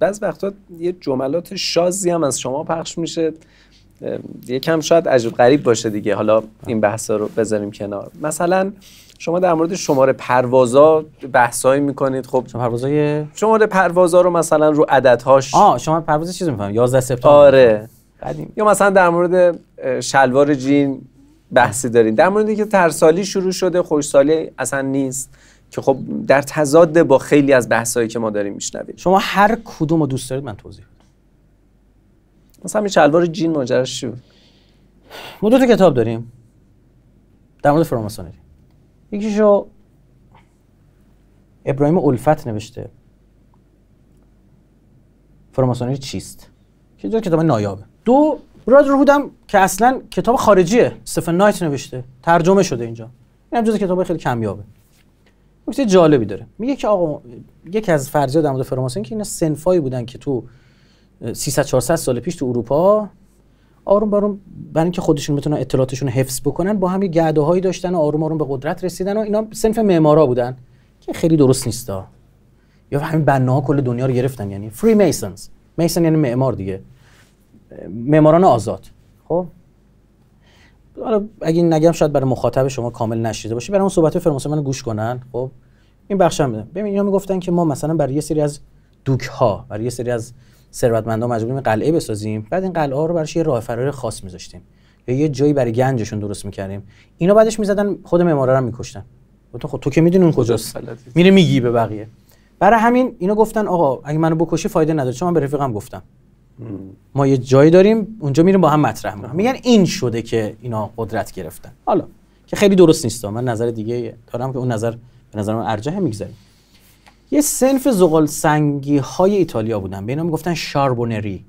بعض وقتا یه جملات شازی هم از شما پخش میشه یه کم شاید عجب غریب باشه دیگه حالا این بحثا رو بذاریم کنار مثلا شما در مورد شماره پروازا بحثایی میکنید خب شما پروازای شماره پروازا رو مثلا رو عددهاش آه شما پرواز چیزی میفهم، 11 سپتامبر آره قدیم یا مثلا در مورد شلوار جین بحثی دارین در مورد که ترسالی شروع شده خوشسالی اصلا نیست که خب در تضاد با خیلی از بحثایی که ما داریم میشنویم شما هر کدوم رو دوست دارید من توضیح بدم مثلا این چلوار جین ماجراش چی بود ما کتاب داریم در مورد فراماسونری یکیشو ابراهیم الفت نوشته فراماسونری چیست که دو کتاب نایابه دو رو هودم که اصلا کتاب خارجیه استفن نایت نوشته ترجمه شده اینجا این هم کتاب خیلی کمیابه نکته جالبی داره میگه که آقا یکی از فرضیات در مورد فراماسون که اینا سنفایی بودن که تو 300 400 سال پیش تو اروپا آروم آروم برای اینکه خودشون بتونن اطلاعاتشون حفظ بکنن با هم هایی داشتن و آروم آروم به قدرت رسیدن و اینا سنف معمارا بودن که خیلی درست نیستا یا همین بناها کل دنیا رو گرفتن یعنی فری میسنز میسن یعنی معمار دیگه معماران آزاد خب حالا اگه نگم شاید برای مخاطب شما کامل نشیده باشه برای اون صحبت فرماسیون من گوش کنن خب این بخش هم بدم ببین اینا میگفتن که ما مثلا برای یه سری از دوک ها برای یه سری از ثروتمندا مجبوریم قلعه بسازیم بعد این قلعه ها رو برای یه راه فرار خاص میذاشتیم یا یه جایی برای گنجشون درست میکردیم اینا بعدش میزدن خود معمارا رو میکشتن تو خب تو که میدونی اون کجاست میره میگی به بقیه برای همین اینو گفتن آقا اگه منو بکشی فایده نداره چون من به رفیقم گفتم ما یه جایی داریم اونجا میریم با هم مطرح میکنیم میگن این شده که اینا قدرت گرفتن حالا که خیلی درست نیست من نظر دیگه دارم که اون نظر به نظر من ارجح میگذاریم یه سنف زغال سنگی های ایتالیا بودن به اینا میگفتن شاربونری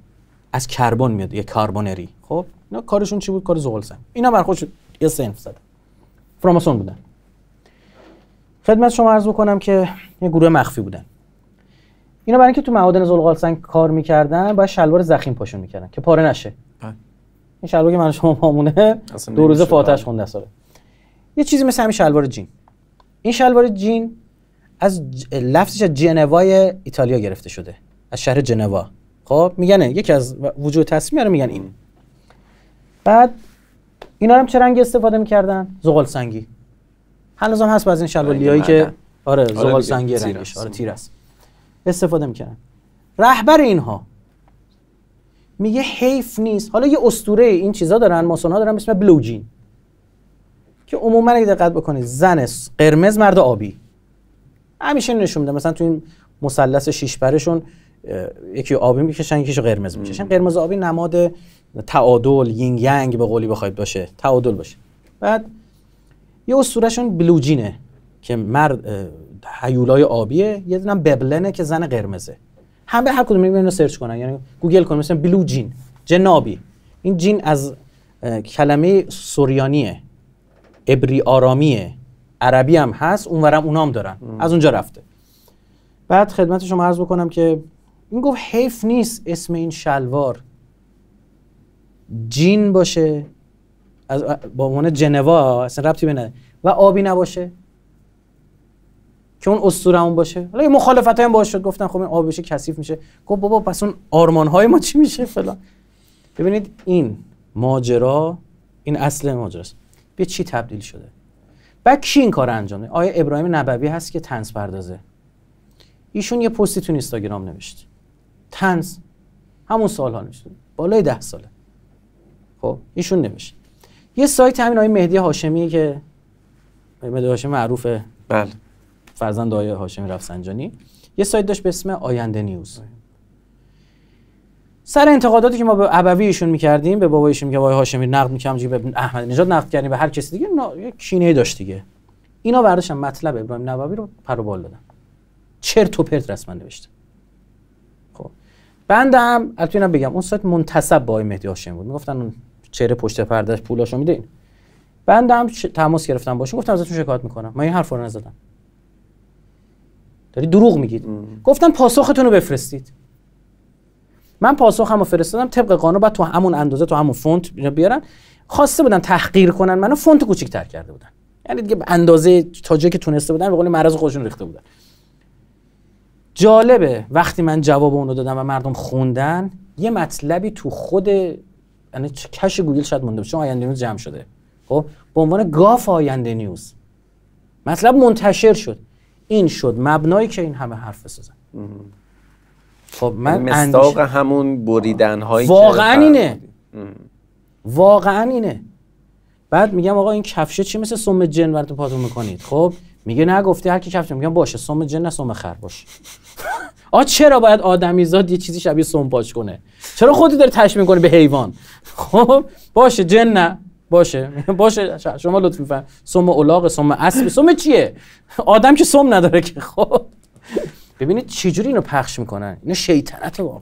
از کربن میاد یه کاربونری خب اینا کارشون چی بود کار زغال سنگ اینا بر شد یه سنف زدن فراماسون بودن خدمت شما عرض بکنم که یه گروه مخفی بودن اینا برای اینکه تو معادن زلغال سنگ کار میکردن باید شلوار زخیم پاشون میکردن که پاره نشه بله. این شلوار که من شما مامونه، دو روزه فاتحش خونده ساره یه چیزی مثل همین شلوار جین این شلوار جین از ج... لفظش از جنوای ایتالیا گرفته شده از شهر جنوا خب میگنه، یکی از وجود تصمیم رو میگن این بعد اینا هم چه رنگ استفاده میکردن زغال سنگی هم هست بعضی این لیایی که آره زغال سنگی آره رنگش آره تیر است استفاده میکردن رهبر اینها میگه حیف نیست حالا یه اسطوره این چیزا دارن ماسونا دارن به اسم بلوجین که عموما اگه دقت بکنید زن قرمز مرد آبی همیشه نشون میده مثلا تو این مثلث شش پرشون یکی آبی میکشن یکیشو قرمز میکشن قرمز آبی نماد تعادل یینگ یانگ به قولی بخواید باشه تعادل باشه بعد یه اسطورهشون بلوجینه که مرد هیولای آبیه یه دونه ببلنه که زن قرمزه همه هر کدوم اینو سرچ کنن یعنی گوگل کنن مثلا بلو جین جنابی این جین از کلمه سوریانیه ابری آرامیه عربی هم هست اونورم اونام دارن از اونجا رفته بعد خدمت شما عرض بکنم که این گفت حیف نیست اسم این شلوار جین باشه از با عنوان جنوا اصلا ربطی به و آبی نباشه که اون اسطورمون باشه حالا یه مخالفت هم باشه گفتن خب این بشه کثیف میشه گفت بابا پس اون آرمان های ما چی میشه فلان ببینید این ماجرا این اصل ماجراست به چی تبدیل شده بعد کی این کار انجام ده آیا ابراهیم نبوی هست که تنز پردازه ایشون یه پستی تو اینستاگرام نوشت تنز همون سال ها نوشت بالای ده ساله خب ایشون نمیشه یه سایت همین آقای مهدی هاشمی که مهدی هاشمی معروفه بله فرزند آیه هاشمی رفسنجانی یه سایت داشت به اسم آینده نیوز سر انتقاداتی که ما به ابوی ایشون می‌کردیم به ایشون که وای هاشمی نقد چه به احمد نژاد نقد کردیم به هر کسی دیگه نا... کینه داشت دیگه اینا برداشتن مطلب ابراهیم نووی رو پر و بال دادن چرت و پرت رسما نوشته خب بنده هم البته بگم اون سایت منتسب به آقای مهدی هاشمی بود میگفتن اون چهره پشت پردهش پولاشو میده بندم بنده تماس گرفتم باشون گفتم ازتون شکایت می‌کنم ما این حرفا رو نزدم داری دروغ میگید گفتن پاسختون رو بفرستید من پاسخمو فرستادم طبق قانون بعد تو همون اندازه تو همون فونت بیارن خواسته بودن تحقیر کنن منو فونت کوچیک‌تر کرده بودن یعنی دیگه اندازه تا جایی که تونسته بودن به قول مرض خودشون ریخته بودن جالبه وقتی من جواب اونو دادم و مردم خوندن یه مطلبی تو خود یعنی کش گوگل شاید مونده باشه آینده نیوز جمع شده خب به عنوان گاف آینده نیوز مطلب منتشر شد این شد مبنایی که این همه حرف سازن خب من یعنی مستاق همون بریدن هایی واقعا اینه واقعا اینه بعد میگم آقا این کفشه چی مثل سم جن تو پاتون میکنید خب میگه نه گفتی هر کی کفشه میگم باشه سم جن نه سم خر باشه آ چرا باید آدمیزاد یه چیزی شبیه سم پاش کنه چرا خودی داره تشبیه کنه به حیوان خب باشه جن نه باشه باشه شما لطف می‌فرمایید سم الاغ سم اسب سم چیه آدم که سم نداره که خب ببینید چجوری اینو پخش میکنن اینو شیطنت واقعا